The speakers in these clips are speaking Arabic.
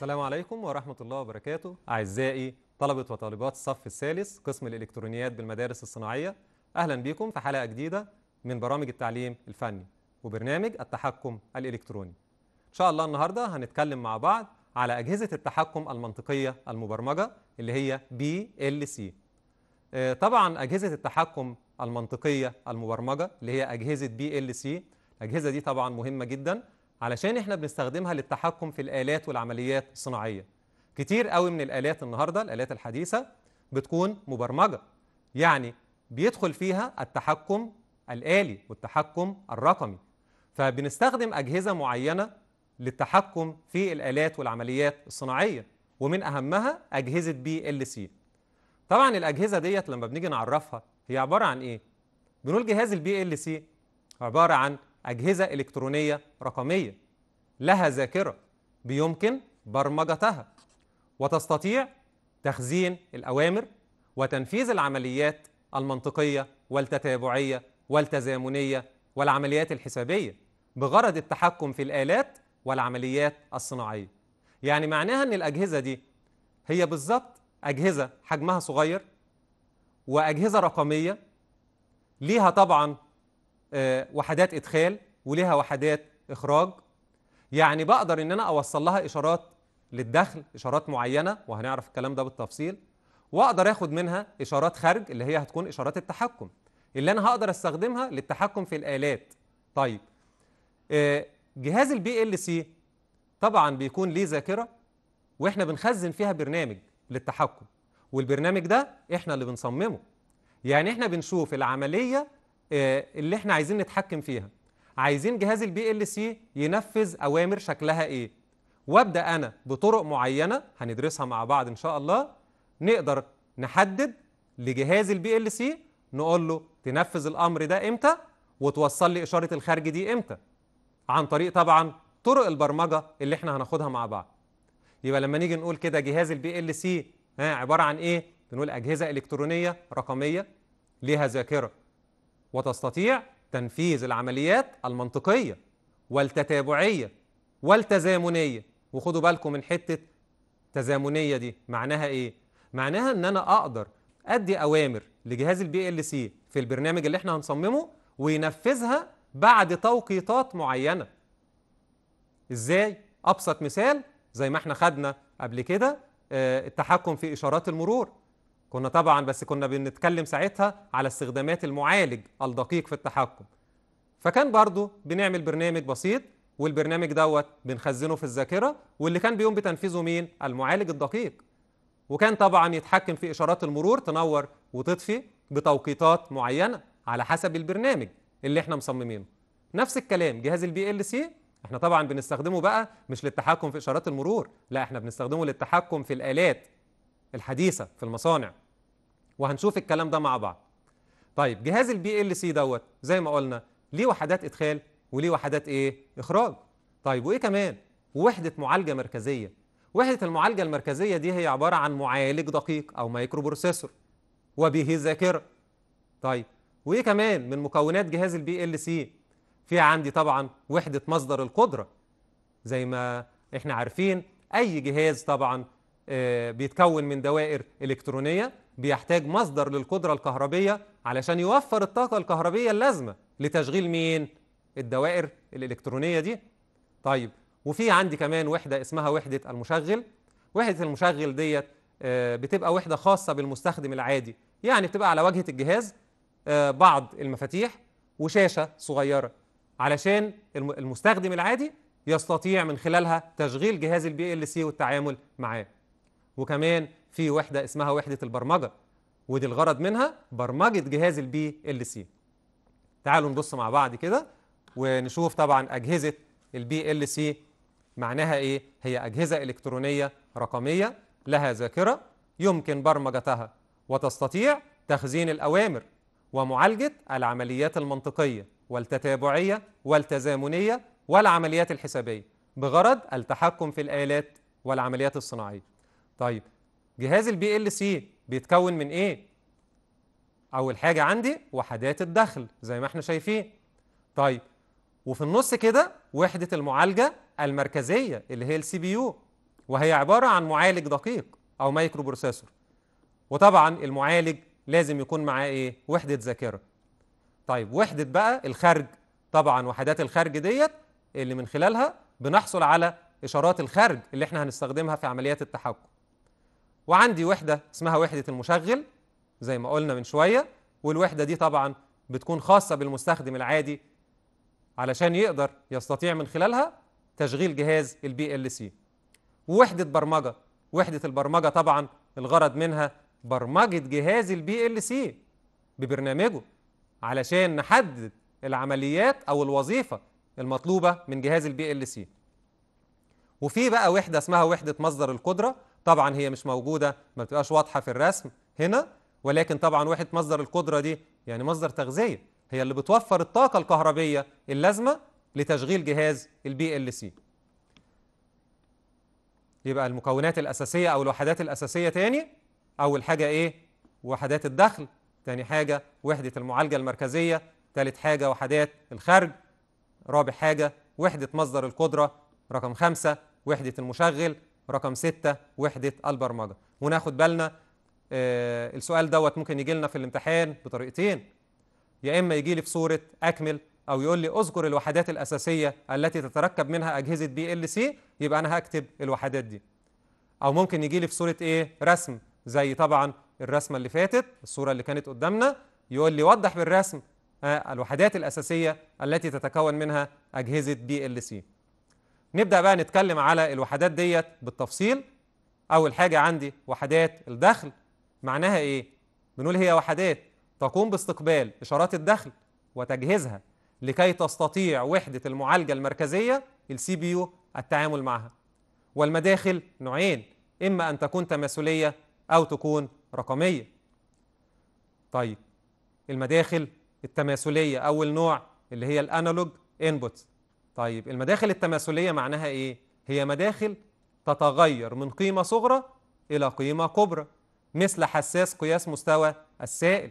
السلام عليكم ورحمة الله وبركاته أعزائي طلبة وطالبات الصف الثالث قسم الإلكترونيات بالمدارس الصناعية أهلا بكم في حلقة جديدة من برامج التعليم الفني وبرنامج التحكم الإلكتروني إن شاء الله النهاردة هنتكلم مع بعض على أجهزة التحكم المنطقية المبرمجة اللي هي BLC آه، طبعا أجهزة التحكم المنطقية المبرمجة اللي هي أجهزة BLC الأجهزة دي طبعا مهمة جداً علشان احنا بنستخدمها للتحكم في الالات والعمليات الصناعيه كتير قوي من الالات النهارده الالات الحديثه بتكون مبرمجه يعني بيدخل فيها التحكم الالي والتحكم الرقمي فبنستخدم اجهزه معينه للتحكم في الالات والعمليات الصناعيه ومن اهمها اجهزه بي ال سي طبعا الاجهزه ديت لما بنيجي نعرفها هي عباره عن ايه بنقول جهاز البي ال سي عباره عن أجهزة إلكترونية رقمية لها ذاكرة بيمكن برمجتها وتستطيع تخزين الأوامر وتنفيذ العمليات المنطقية والتتابعية والتزامنية والعمليات الحسابية بغرض التحكم في الآلات والعمليات الصناعية يعني معناها أن الأجهزة دي هي بالظبط أجهزة حجمها صغير وأجهزة رقمية ليها طبعا آه، وحدات ادخال وليها وحدات اخراج يعني بقدر ان انا اوصل لها اشارات للدخل اشارات معينه وهنعرف الكلام ده بالتفصيل واقدر اخد منها اشارات خارج اللي هي هتكون اشارات التحكم اللي انا هقدر استخدمها للتحكم في الالات طيب آه، جهاز البي ال سي طبعا بيكون ليه ذاكره واحنا بنخزن فيها برنامج للتحكم والبرنامج ده احنا اللي بنصممه يعني احنا بنشوف العمليه آه، اللي احنا عايزين نتحكم فيها عايزين جهاز البي ال سي ينفذ اوامر شكلها ايه وابدا انا بطرق معينه هندرسها مع بعض ان شاء الله نقدر نحدد لجهاز البي ال سي نقول له تنفذ الامر ده امتى وتوصل لي اشاره الخارج دي امتى عن طريق طبعا طرق البرمجه اللي احنا هناخدها مع بعض يبقى لما نيجي نقول كده جهاز البي ال سي عباره عن ايه بنقول اجهزه الكترونيه رقميه ليها ذاكره وتستطيع تنفيذ العمليات المنطقية والتتابعية والتزامنية وخدوا بالكم من حتة تزامنية دي معناها إيه؟ معناها إن أنا أقدر أدي أوامر لجهاز البي ال سي في البرنامج اللي إحنا هنصممه وينفذها بعد توقيتات معينة إزاي؟ أبسط مثال زي ما إحنا خدنا قبل كده آه، التحكم في إشارات المرور كنا طبعا بس كنا بنتكلم ساعتها على استخدامات المعالج الدقيق في التحكم فكان برضو بنعمل برنامج بسيط والبرنامج دوت بنخزنه في الذاكره واللي كان بيقوم بتنفيذه مين المعالج الدقيق وكان طبعا يتحكم في اشارات المرور تنور وتطفي بتوقيتات معينه على حسب البرنامج اللي احنا مصممينه نفس الكلام جهاز البي ال سي احنا طبعا بنستخدمه بقى مش للتحكم في اشارات المرور لا احنا بنستخدمه للتحكم في الالات الحديثه في المصانع وهنشوف الكلام ده مع بعض طيب جهاز البي ال سي دوت زي ما قلنا ليه وحدات ادخال وليه وحدات ايه اخراج طيب وايه كمان وحده معالجه مركزيه وحده المعالجه المركزيه دي هي عباره عن معالج دقيق او مايكرو بروسيسور وبه ذاكره طيب وايه كمان من مكونات جهاز البي ال سي في عندي طبعا وحده مصدر القدره زي ما احنا عارفين اي جهاز طبعا آه، بيتكون من دوائر إلكترونية بيحتاج مصدر للقدرة الكهربية علشان يوفر الطاقة الكهربية اللازمة لتشغيل مين؟ الدوائر الإلكترونية دي طيب وفي عندي كمان وحدة اسمها وحدة المشغل وحدة المشغل ديت آه، بتبقى وحدة خاصة بالمستخدم العادي يعني بتبقى على واجهة الجهاز آه، بعض المفاتيح وشاشة صغيرة علشان المستخدم العادي يستطيع من خلالها تشغيل جهاز البي ال سي والتعامل معاه وكمان في وحدة اسمها وحدة البرمجة ودي الغرض منها برمجة جهاز البي ال سي تعالوا نبص مع بعض كده ونشوف طبعا أجهزة البي ال سي معناها إيه؟ هي أجهزة إلكترونية رقمية لها ذاكرة يمكن برمجتها وتستطيع تخزين الأوامر ومعالجة العمليات المنطقية والتتابعية والتزامنية والعمليات الحسابية بغرض التحكم في الآلات والعمليات الصناعية طيب جهاز البي ال سي بيتكون من ايه اول حاجه عندي وحدات الدخل زي ما احنا شايفين طيب وفي النص كده وحده المعالجه المركزيه اللي هي السي بي يو وهي عباره عن معالج دقيق او مايكرو بروسيسور وطبعا المعالج لازم يكون معاه ايه وحده ذاكره طيب وحده بقى الخرج طبعا وحدات الخرج ديت اللي من خلالها بنحصل على اشارات الخرج اللي احنا هنستخدمها في عمليات التحكم وعندي وحدة اسمها وحدة المشغل زي ما قلنا من شوية والوحدة دي طبعا بتكون خاصة بالمستخدم العادي علشان يقدر يستطيع من خلالها تشغيل جهاز البي ال سي ووحدة برمجة وحدة البرمجة طبعا الغرض منها برمجة جهاز البي ال سي ببرنامجه علشان نحدد العمليات او الوظيفة المطلوبة من جهاز البي ال سي وفي بقى وحدة اسمها وحدة مصدر القدرة طبعا هي مش موجوده ما بتبقاش واضحه في الرسم هنا ولكن طبعا وحده مصدر القدره دي يعني مصدر تغذيه هي اللي بتوفر الطاقه الكهربيه اللازمه لتشغيل جهاز البي ال سي يبقى المكونات الاساسيه او الوحدات الاساسيه تاني اول حاجه ايه وحدات الدخل تاني حاجه وحده المعالجه المركزيه تالت حاجه وحدات الخرج رابع حاجه وحده مصدر القدره رقم خمسة وحده المشغل رقم 6 وحده البرمجه وناخد بالنا آه السؤال دوت ممكن يجي لنا في الامتحان بطريقتين يا اما يجي لي في صوره اكمل او يقول لي اذكر الوحدات الاساسيه التي تتركب منها اجهزه بي ال سي يبقى انا هكتب الوحدات دي او ممكن يجي لي في صوره ايه رسم زي طبعا الرسمه اللي فاتت الصوره اللي كانت قدامنا يقول لي وضح بالرسم آه، الوحدات الاساسيه التي تتكون منها اجهزه بي ال سي نبدأ بقى نتكلم على الوحدات ديت بالتفصيل أول حاجة عندي وحدات الدخل معناها إيه؟ بنقول هي وحدات تقوم باستقبال إشارات الدخل وتجهيزها لكي تستطيع وحدة المعالجة المركزية السي بي يو التعامل معها والمداخل نوعين إما أن تكون تماثلية أو تكون رقمية طيب المداخل التماثلية أول نوع اللي هي الأنالوج انبوتس طيب المداخل التماثلية معناها إيه؟ هي مداخل تتغير من قيمة صغرى إلى قيمة كبرى مثل حساس قياس مستوى السائل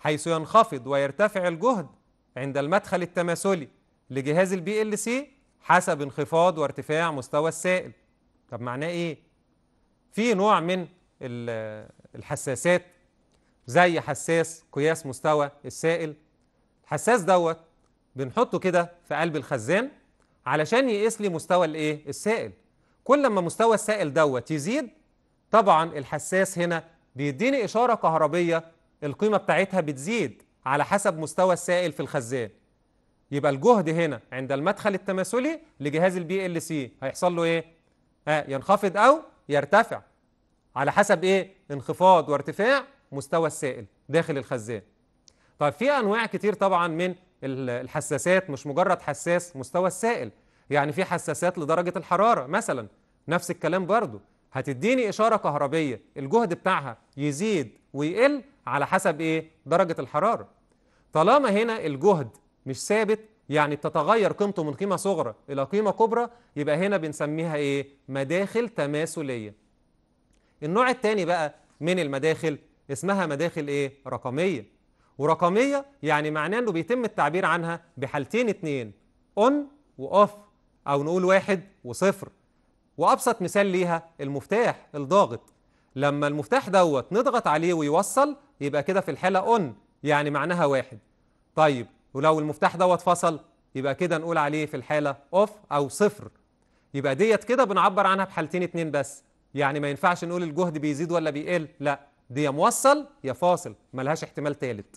حيث ينخفض ويرتفع الجهد عند المدخل التماثلي لجهاز البي ال سي حسب انخفاض وارتفاع مستوى السائل طب معناه ايه في نوع من الحساسات زي حساس قياس مستوى السائل الحساس دوت بنحطه كده في قلب الخزان علشان يقيس لي مستوى الايه السائل كل ما مستوى السائل دوت يزيد طبعا الحساس هنا بيديني اشاره كهربيه القيمه بتاعتها بتزيد على حسب مستوى السائل في الخزان يبقى الجهد هنا عند المدخل التماثلي لجهاز البي ال سي هيحصل له ايه ها آه، ينخفض او يرتفع على حسب ايه انخفاض وارتفاع مستوى السائل داخل الخزان طيب في انواع كتير طبعا من الحساسات مش مجرد حساس مستوى السائل يعني في حساسات لدرجة الحرارة مثلا نفس الكلام برضو هتديني إشارة كهربية الجهد بتاعها يزيد ويقل على حسب إيه درجة الحرارة طالما هنا الجهد مش ثابت يعني بتتغير قيمته من قيمة صغرى إلى قيمة كبرى يبقى هنا بنسميها إيه مداخل تماثلية النوع الثاني بقى من المداخل اسمها مداخل إيه رقمية ورقمية يعني معناه أنه بيتم التعبير عنها بحالتين اتنين اون واوف أو نقول واحد وصفر وأبسط مثال ليها المفتاح الضاغط لما المفتاح دوت نضغط عليه ويوصل يبقى كده في الحالة اون يعني معناها واحد طيب ولو المفتاح دوت فصل يبقى كده نقول عليه في الحالة اوف أو صفر يبقى ديت كده بنعبر عنها بحالتين اتنين بس يعني ما ينفعش نقول الجهد بيزيد ولا بيقل لا دي يا موصل يا فاصل ملهاش احتمال تالت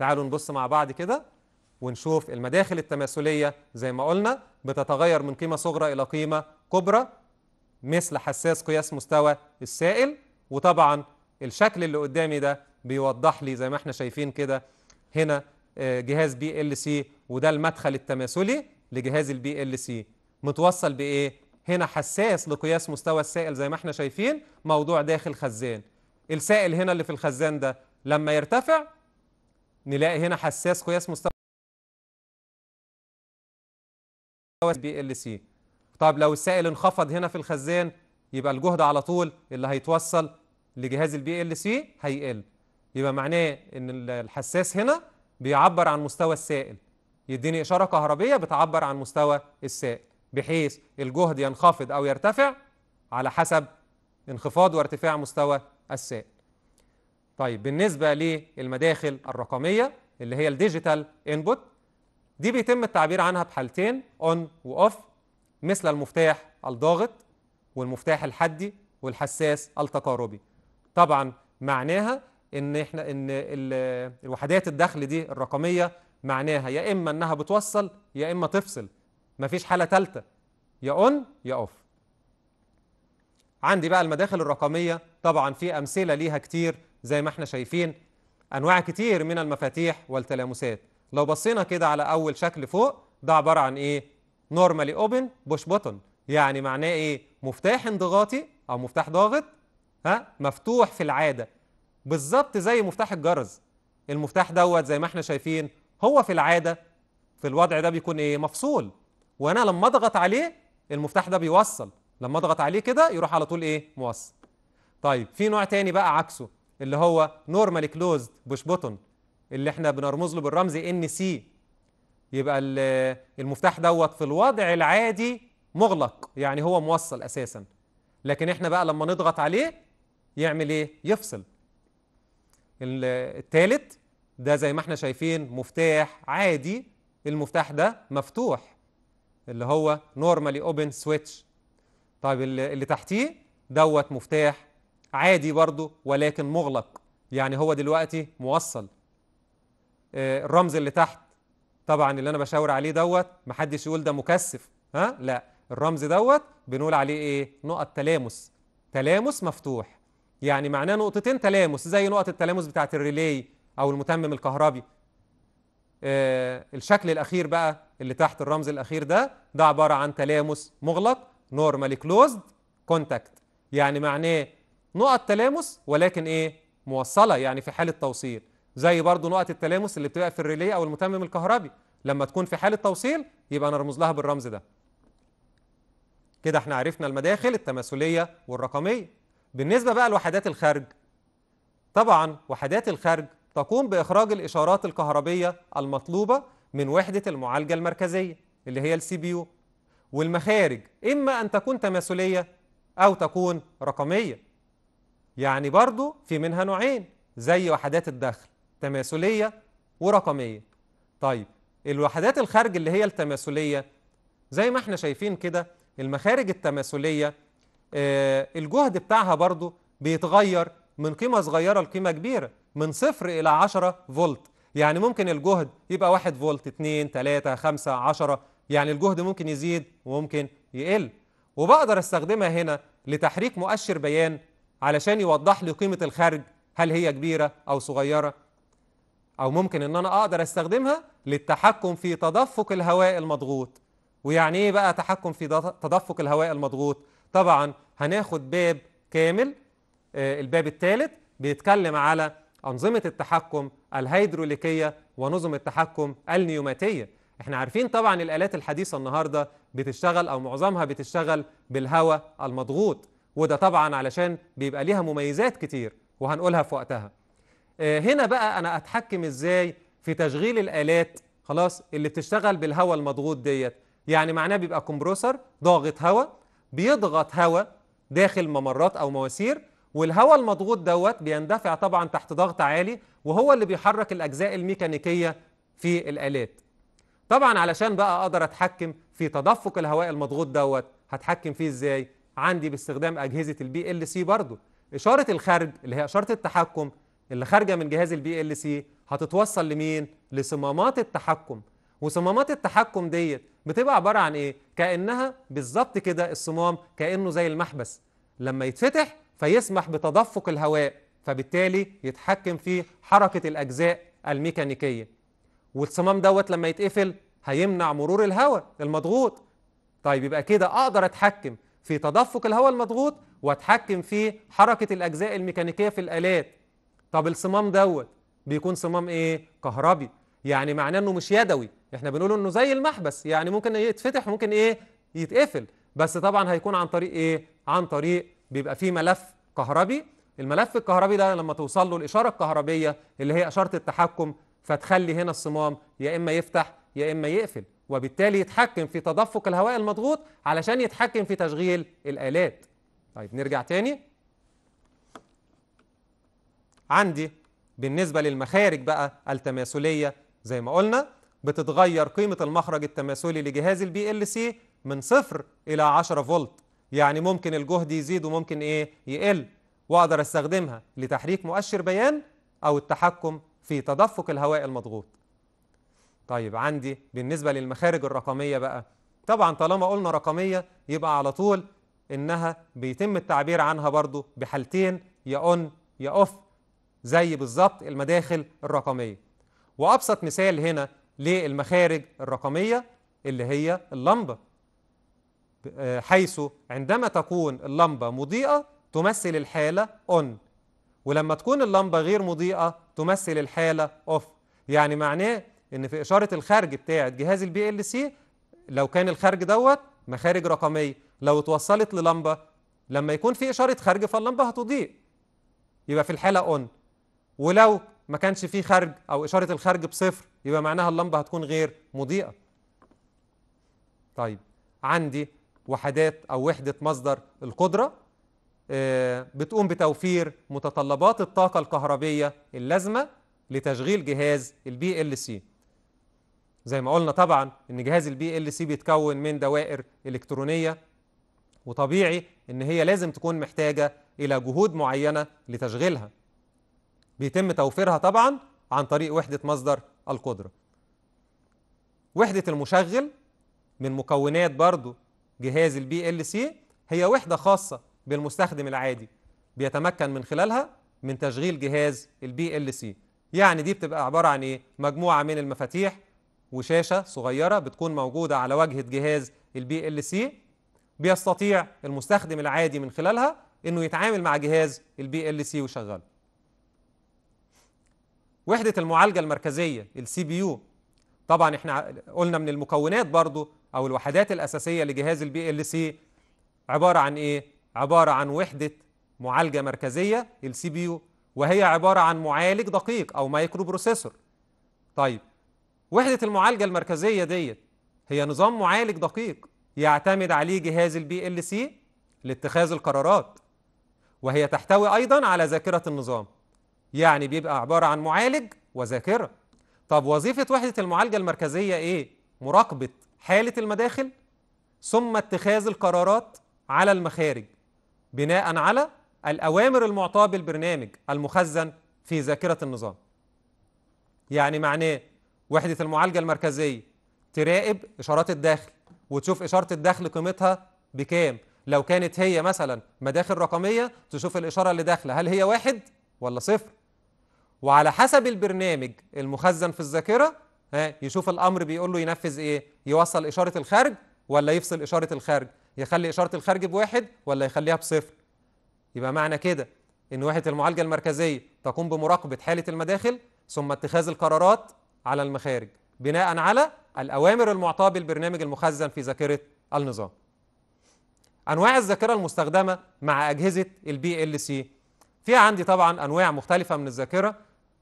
تعالوا نبص مع بعض كده ونشوف المداخل التماثلية زي ما قلنا بتتغير من قيمة صغرى إلى قيمة كبرى مثل حساس قياس مستوى السائل وطبعا الشكل اللي قدامي ده بيوضح لي زي ما احنا شايفين كده هنا آه، جهاز بي ال سي وده المدخل التماثلي لجهاز البي ال سي متوصل بايه هنا حساس لقياس مستوى السائل زي ما احنا شايفين موضوع داخل خزان السائل هنا اللي في الخزان ده لما يرتفع نلاقي هنا حساس قياس مستوى بي ال سي طب لو السائل انخفض هنا في الخزان يبقى الجهد على طول اللي هيتوصل لجهاز البي ال سي هيقل يبقى معناه ان الحساس هنا بيعبر عن مستوى السائل يديني اشاره كهربيه بتعبر عن مستوى السائل بحيث الجهد ينخفض او يرتفع على حسب انخفاض وارتفاع مستوى السائل طيب بالنسبة للمداخل الرقمية اللي هي الديجيتال انبوت دي بيتم التعبير عنها بحالتين اون واوف مثل المفتاح الضاغط والمفتاح الحدي والحساس التقاربي طبعا معناها ان احنا ان الوحدات الدخل دي الرقميه معناها يا اما انها بتوصل يا اما تفصل مفيش حاله ثالثه يا اون يا اوف عندي بقى المداخل الرقميه طبعا في امثله ليها كتير زي ما احنا شايفين انواع كتير من المفاتيح والتلامسات لو بصينا كده على اول شكل فوق ده عباره عن ايه نورمالي اوبن بوش بوتون يعني معناه ايه مفتاح انضغاطي او مفتاح ضاغط ها مفتوح في العاده بالظبط زي مفتاح الجرس المفتاح دوت زي ما احنا شايفين هو في العاده في الوضع ده بيكون ايه مفصول وانا لما اضغط عليه المفتاح ده بيوصل لما اضغط عليه كده يروح على طول ايه موصل طيب في نوع تاني بقى عكسه اللي هو نورمالي كلوزد بوش بوتون اللي احنا بنرمز له بالرمز ان سي يبقى المفتاح دوت في الوضع العادي مغلق يعني هو موصل اساسا لكن احنا بقى لما نضغط عليه يعمل ايه يفصل الثالث ده زي ما احنا شايفين مفتاح عادي المفتاح ده مفتوح اللي هو نورمالي اوبن سويتش طيب اللي تحتيه دوت مفتاح عادي برضه ولكن مغلق يعني هو دلوقتي موصل الرمز آه، اللي تحت طبعا اللي انا بشاور عليه دوت محدش يقول ده مكثف ها لا الرمز دوت بنقول عليه ايه نقط تلامس تلامس مفتوح يعني معناه نقطتين تلامس زي نقط التلامس بتاعه الريلي او المتمم الكهربي آه، الشكل الاخير بقى اللي تحت الرمز الاخير ده ده عباره عن تلامس مغلق نورمالي كلوزد كونتاكت يعني معناه نقط تلامس ولكن ايه موصله يعني في حاله توصيل زي برضو نقط التلامس اللي بتبقى في الريلي او المتمم الكهربي لما تكون في حاله توصيل يبقى نرمز لها بالرمز ده كده احنا عرفنا المداخل التماثليه والرقميه بالنسبه بقى لوحدات الخارج طبعا وحدات الخارج تقوم باخراج الاشارات الكهربيه المطلوبه من وحده المعالجه المركزيه اللي هي السي بي يو والمخارج اما ان تكون تماثليه او تكون رقميه يعني برضو في منها نوعين زي وحدات الدخل تماثلية ورقمية طيب الوحدات الخارج اللي هي التماثلية زي ما احنا شايفين كده المخارج التماثلية آه الجهد بتاعها برضو بيتغير من قيمة صغيرة لقيمة كبيرة من صفر إلى 10 فولت يعني ممكن الجهد يبقى 1 فولت 2 3 5 10 يعني الجهد ممكن يزيد وممكن يقل وبقدر استخدمها هنا لتحريك مؤشر بيان علشان يوضح لي قيمة الخرج هل هي كبيرة أو صغيرة أو ممكن أن أنا أقدر أستخدمها للتحكم في تدفق الهواء المضغوط ويعني إيه بقى تحكم في تدفق الهواء المضغوط طبعا هناخد باب كامل آه، الباب الثالث بيتكلم على أنظمة التحكم الهيدروليكية ونظم التحكم النيوماتية احنا عارفين طبعا الآلات الحديثة النهاردة بتشتغل أو معظمها بتشتغل بالهواء المضغوط وده طبعا علشان بيبقى ليها مميزات كتير وهنقولها في وقتها آه، هنا بقى انا اتحكم ازاي في تشغيل الالات خلاص اللي بتشتغل بالهواء المضغوط ديت يعني معناه بيبقى كومبروسر ضاغط هواء بيضغط هواء داخل ممرات او مواسير والهواء المضغوط دوت بيندفع طبعا تحت ضغط عالي وهو اللي بيحرك الاجزاء الميكانيكيه في الالات طبعا علشان بقى اقدر اتحكم في تدفق الهواء المضغوط دوت هتحكم فيه ازاي عندي باستخدام اجهزه البي ال سي برضو اشاره الخارج اللي هي اشاره التحكم اللي خارجه من جهاز البي ال سي هتتوصل لمين لصمامات التحكم وصمامات التحكم ديت بتبقى عباره عن ايه كانها بالظبط كده الصمام كانه زي المحبس لما يتفتح فيسمح بتدفق الهواء فبالتالي يتحكم في حركه الاجزاء الميكانيكيه والصمام دوت لما يتقفل هيمنع مرور الهواء المضغوط طيب يبقى كده اقدر اتحكم في تدفق الهواء المضغوط واتحكم في حركه الاجزاء الميكانيكيه في الالات طب الصمام دوت بيكون صمام ايه كهربي يعني معناه انه مش يدوي احنا بنقول انه زي المحبس يعني ممكن يتفتح ممكن ايه يتقفل بس طبعا هيكون عن طريق ايه عن طريق بيبقى فيه ملف كهربي الملف الكهربي ده لما توصل له الاشاره الكهربيه اللي هي اشاره التحكم فتخلي هنا الصمام يا اما يفتح يا اما يقفل وبالتالي يتحكم في تدفق الهواء المضغوط علشان يتحكم في تشغيل الآلات طيب نرجع تاني عندي بالنسبة للمخارج بقى التماثلية زي ما قلنا بتتغير قيمة المخرج التماثلي لجهاز البي ال سي من صفر إلى 10 فولت يعني ممكن الجهد يزيد وممكن إيه يقل وأقدر أستخدمها لتحريك مؤشر بيان أو التحكم في تدفق الهواء المضغوط طيب عندي بالنسبة للمخارج الرقمية بقى طبعا طالما قلنا رقمية يبقى على طول إنها بيتم التعبير عنها برضو بحالتين يا أون يا أوف زي بالظبط المداخل الرقمية وأبسط مثال هنا للمخارج الرقمية اللي هي اللمبة آه، حيث عندما تكون اللمبة مضيئة تمثل الحالة أون ولما تكون اللمبة غير مضيئة تمثل الحالة أوف يعني معناه ان في اشاره الخرج بتاعه جهاز البي ال سي لو كان الخرج دوت مخارج رقميه لو اتوصلت للمبه لما يكون في اشاره خرج فاللمبه هتضيء يبقى في الحاله اون ولو ما كانش في خرج او اشاره الخرج بصفر يبقى معناها اللمبه هتكون غير مضيئه طيب عندي وحدات او وحده مصدر القدره آه، بتقوم بتوفير متطلبات الطاقه الكهربيه اللازمه لتشغيل جهاز البي ال سي زي ما قلنا طبعا ان جهاز البي ال سي بيتكون من دوائر الكترونيه وطبيعي ان هي لازم تكون محتاجه الى جهود معينه لتشغيلها بيتم توفيرها طبعا عن طريق وحده مصدر القدره وحده المشغل من مكونات برضو جهاز البي ال سي هي وحده خاصه بالمستخدم العادي بيتمكن من خلالها من تشغيل جهاز البي ال سي يعني دي بتبقى عباره عن ايه مجموعه من المفاتيح وشاشة صغيرة بتكون موجودة على واجهة جهاز البي ال سي بيستطيع المستخدم العادي من خلالها انه يتعامل مع جهاز البي ال سي وشغله وحدة المعالجة المركزية السي بي يو طبعا احنا قلنا من المكونات برضو او الوحدات الاساسية لجهاز البي ال سي عبارة عن ايه عبارة عن وحدة معالجة مركزية السي بي يو وهي عبارة عن معالج دقيق او مايكرو بروسيسور طيب وحدة المعالجة المركزية ديت هي نظام معالج دقيق يعتمد عليه جهاز البي ال سي لاتخاذ القرارات وهي تحتوي أيضا على ذاكرة النظام يعني بيبقى عبارة عن معالج وذاكرة طب وظيفة وحدة المعالجة المركزية إيه؟ مراقبة حالة المداخل ثم اتخاذ القرارات على المخارج بناء على الأوامر المعطاة بالبرنامج المخزن في ذاكرة النظام يعني معناه وحده المعالجه المركزيه تراقب اشارات الدخل وتشوف اشاره الدخل قيمتها بكام لو كانت هي مثلا مداخل رقميه تشوف الاشاره اللي داخله هل هي واحد ولا صفر وعلى حسب البرنامج المخزن في الذاكره يشوف الامر بيقول له ينفذ ايه يوصل اشاره الخارج ولا يفصل اشاره الخارج يخلي اشاره الخارج بواحد ولا يخليها بصفر يبقى معنى كده ان وحده المعالجه المركزيه تقوم بمراقبه حاله المداخل ثم اتخاذ القرارات على المخارج بناء على الأوامر المعطاة بالبرنامج المخزن في ذاكرة النظام أنواع الذاكرة المستخدمة مع أجهزة البي ال سي في عندي طبعا أنواع مختلفة من الذاكرة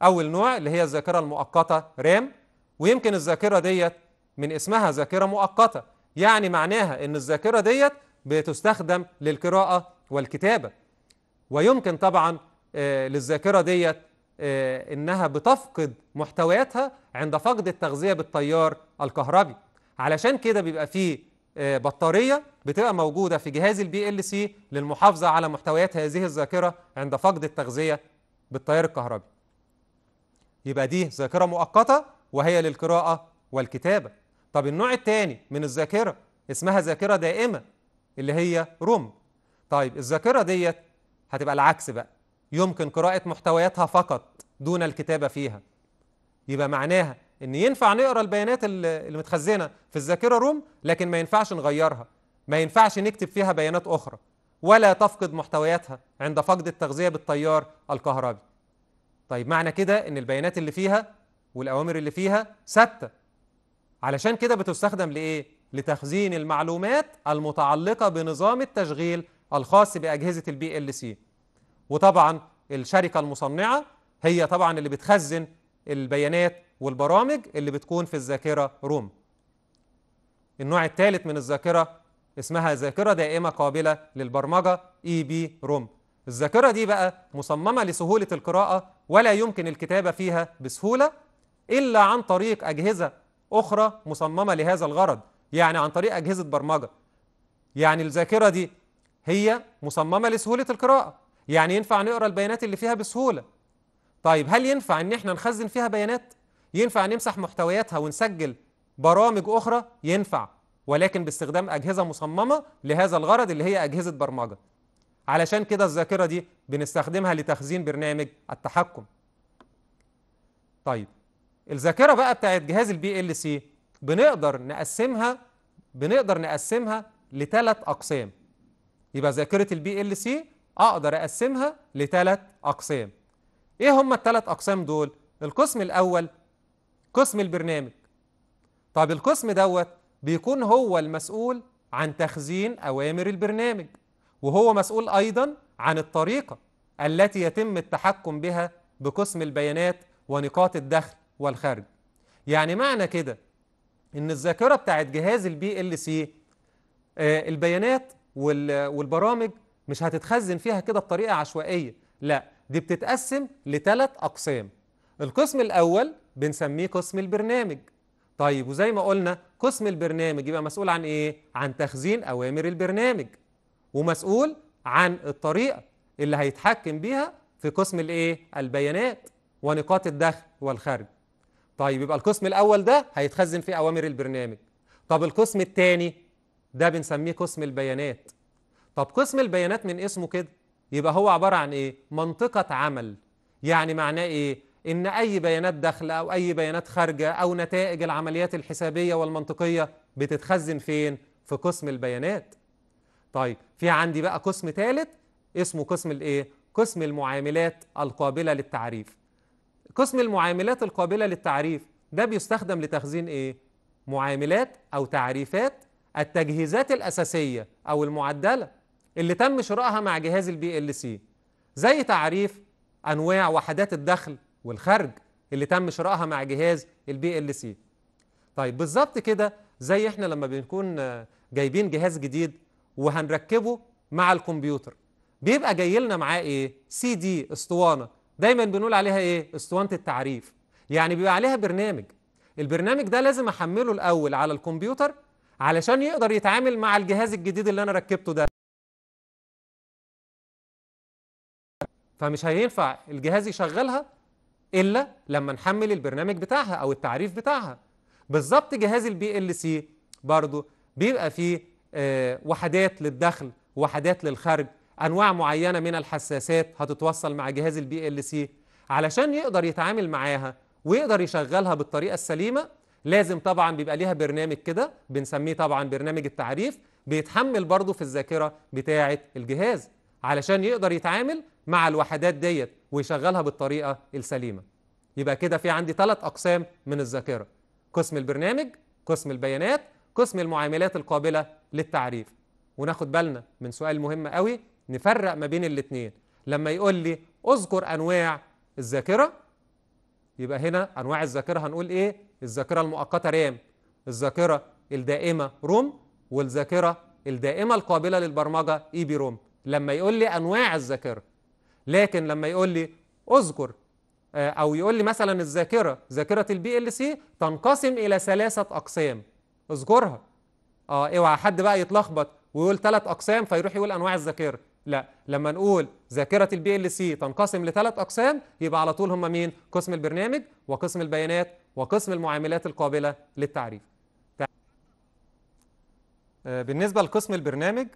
أول نوع اللي هي الذاكرة المؤقتة رام ويمكن الذاكرة ديت من اسمها ذاكرة مؤقتة يعني معناها أن الذاكرة ديت بتستخدم للقراءة والكتابة ويمكن طبعا آه، للذاكرة ديت آه، إنها بتفقد محتوياتها عند فقد التغذية بالتيار الكهربي علشان كده بيبقى فيه آه، بطارية بتبقى موجودة في جهاز البي ال سي للمحافظة على محتويات هذه الذاكرة عند فقد التغذية بالتيار الكهربي يبقى دي ذاكرة مؤقتة وهي للقراءة والكتابة طب النوع الثاني من الذاكرة اسمها ذاكرة دائمة اللي هي روم طيب الذاكرة ديت هتبقى العكس بقى يمكن قراءة محتوياتها فقط دون الكتابة فيها يبقى معناها ان ينفع نقرا البيانات اللي متخزنه في الذاكره روم لكن ما ينفعش نغيرها ما ينفعش نكتب فيها بيانات اخرى ولا تفقد محتوياتها عند فقد التغذيه بالتيار الكهربي طيب معنى كده ان البيانات اللي فيها والاوامر اللي فيها ثابته علشان كده بتستخدم لايه لتخزين المعلومات المتعلقه بنظام التشغيل الخاص باجهزه البي ال سي وطبعا الشركه المصنعه هي طبعا اللي بتخزن البيانات والبرامج اللي بتكون في الذاكره روم النوع الثالث من الذاكره اسمها ذاكره دائمه قابله للبرمجه اي e بي روم الذاكره دي بقى مصممه لسهوله القراءه ولا يمكن الكتابه فيها بسهوله الا عن طريق اجهزه اخرى مصممه لهذا الغرض يعني عن طريق اجهزه برمجه يعني الذاكره دي هي مصممه لسهوله القراءه يعني ينفع نقرا البيانات اللي فيها بسهوله طيب هل ينفع ان احنا نخزن فيها بيانات ينفع نمسح محتوياتها ونسجل برامج اخرى ينفع ولكن باستخدام اجهزه مصممه لهذا الغرض اللي هي اجهزه برمجه علشان كده الذاكره دي بنستخدمها لتخزين برنامج التحكم طيب الذاكره بقى بتاعت جهاز البي ال سي بنقدر نقسمها بنقدر نقسمها لثلاث اقسام يبقى ذاكره البي ال سي أقدر أقسمها لثلاث أقسام إيه هم الثلاث أقسام دول؟ القسم الأول قسم البرنامج طب القسم دوت بيكون هو المسؤول عن تخزين أوامر البرنامج وهو مسؤول أيضا عن الطريقة التي يتم التحكم بها بقسم البيانات ونقاط الدخل والخارج يعني معنى كده ان الذاكره بتاعت جهاز البي ال سي آه، البيانات والبرامج مش هتتخزن فيها كده بطريقة عشوائية لا دي بتتقسم لثلاث أقسام القسم الأول بنسميه قسم البرنامج طيب وزي ما قلنا قسم البرنامج يبقى مسؤول عن إيه؟ عن تخزين أوامر البرنامج ومسؤول عن الطريقة اللي هيتحكم بيها في قسم الإيه؟ البيانات ونقاط الدخل والخرج طيب يبقى القسم الأول ده هيتخزن فيه أوامر البرنامج طب القسم الثاني ده بنسميه قسم البيانات طب قسم البيانات من اسمه كده يبقى هو عبارة عن إيه؟ منطقة عمل يعني معناه إيه؟ إن أي بيانات داخلة أو أي بيانات خارجة أو نتائج العمليات الحسابية والمنطقية بتتخزن فين؟ في قسم البيانات طيب في عندي بقى قسم ثالث اسمه قسم الإيه؟ قسم المعاملات القابلة للتعريف قسم المعاملات القابلة للتعريف ده بيستخدم لتخزين إيه؟ معاملات أو تعريفات التجهيزات الأساسية أو المعدلة اللي تم شرائها مع جهاز البي ال سي زي تعريف انواع وحدات الدخل والخرج اللي تم شرائها مع جهاز البي ال سي طيب بالظبط كده زي احنا لما بنكون جايبين جهاز جديد وهنركبه مع الكمبيوتر بيبقى جاي لنا معاه ايه سي دي اسطوانه دايما بنقول عليها ايه اسطوانه التعريف يعني بيبقى عليها برنامج البرنامج ده لازم احمله الاول على الكمبيوتر علشان يقدر يتعامل مع الجهاز الجديد اللي انا ركبته ده فمش هينفع الجهاز يشغلها الا لما نحمل البرنامج بتاعها او التعريف بتاعها بالظبط جهاز البي ال سي برضه بيبقى فيه آه، وحدات للدخل وحدات للخارج انواع معينه من الحساسات هتتوصل مع جهاز البي ال سي علشان يقدر يتعامل معاها ويقدر يشغلها بالطريقه السليمه لازم طبعا بيبقى ليها برنامج كده بنسميه طبعا برنامج التعريف بيتحمل برضه في الذاكره بتاعه الجهاز علشان يقدر يتعامل مع الوحدات ديت ويشغلها بالطريقه السليمه يبقى كده في عندي ثلاث اقسام من الذاكره قسم البرنامج قسم البيانات قسم المعاملات القابله للتعريف وناخد بالنا من سؤال مهم قوي نفرق ما بين الاثنين لما يقول لي اذكر انواع الذاكره يبقى هنا انواع الذاكره هنقول ايه الذاكره المؤقته رام الذاكره الدائمه روم والذاكره الدائمه القابله للبرمجه اي بي روم لما يقول لي انواع الذاكره لكن لما يقول لي اذكر آه، او يقول لي مثلا الذاكره ذاكره البي ال سي تنقسم الى ثلاثه اقسام اذكرها اه اوعى حد بقى يتلخبط ويقول ثلاث اقسام فيروح يقول انواع الذاكره لا لما نقول ذاكره البي ال سي تنقسم لثلاث اقسام يبقى على طول هم مين قسم البرنامج وقسم البيانات وقسم المعاملات القابله للتعريف آه، بالنسبه لقسم البرنامج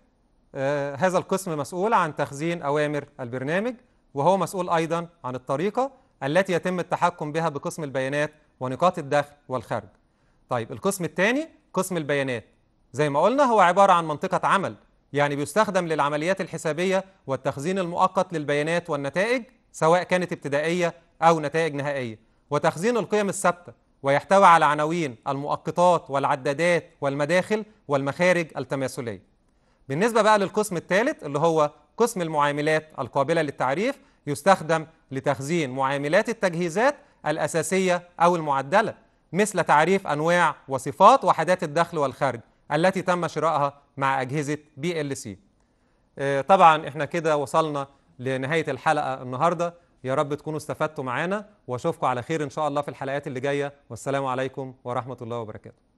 آه، هذا القسم مسؤول عن تخزين أوامر البرنامج وهو مسؤول أيضا عن الطريقة التي يتم التحكم بها بقسم البيانات ونقاط الدخل والخرج طيب القسم الثاني قسم البيانات زي ما قلنا هو عبارة عن منطقة عمل يعني بيستخدم للعمليات الحسابية والتخزين المؤقت للبيانات والنتائج سواء كانت ابتدائية أو نتائج نهائية وتخزين القيم الثابتة ويحتوي على عناوين المؤقتات والعدادات والمداخل والمخارج التماثليه بالنسبة بقى للقسم الثالث اللي هو قسم المعاملات القابلة للتعريف يستخدم لتخزين معاملات التجهيزات الأساسية أو المعدلة مثل تعريف أنواع وصفات وحدات الدخل والخارج التي تم شرائها مع أجهزة بي ال سي آه، طبعا احنا كده وصلنا لنهاية الحلقة النهاردة يا رب تكونوا استفدتوا معانا واشوفكم على خير ان شاء الله في الحلقات اللي جايه والسلام عليكم ورحمه الله وبركاته